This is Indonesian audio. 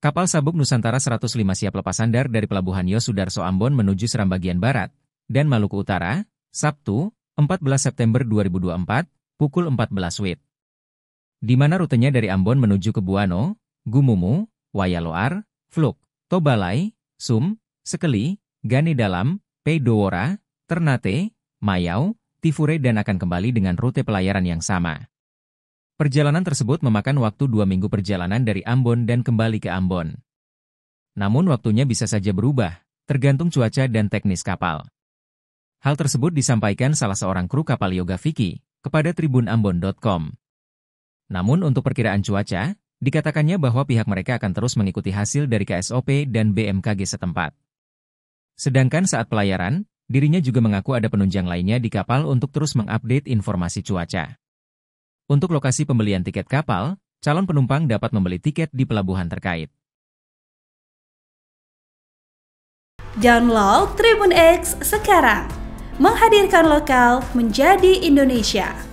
Kapal sabuk Nusantara 105 siap lepas sandar dari Pelabuhan Yosudarso Ambon menuju Seram bagian Barat dan Maluku Utara, Sabtu, 14 September 2024, pukul 14 WIB. Di mana rutenya dari Ambon menuju ke Buano, Gumumu, Wayaloar, Fluk, Tobalai, Sum, Sekeli, Gane Dalam, Pedowora, Ternate, Mayau, Tifure dan akan kembali dengan rute pelayaran yang sama. Perjalanan tersebut memakan waktu dua minggu perjalanan dari Ambon dan kembali ke Ambon. Namun waktunya bisa saja berubah, tergantung cuaca dan teknis kapal. Hal tersebut disampaikan salah seorang kru kapal Yoga Vicky kepada tribunambon.com. Namun untuk perkiraan cuaca, dikatakannya bahwa pihak mereka akan terus mengikuti hasil dari KSOP dan BMKG setempat. Sedangkan saat pelayaran, dirinya juga mengaku ada penunjang lainnya di kapal untuk terus mengupdate informasi cuaca. Untuk lokasi pembelian tiket kapal, calon penumpang dapat membeli tiket di pelabuhan terkait. Download Tribun X sekarang, menghadirkan lokal menjadi Indonesia.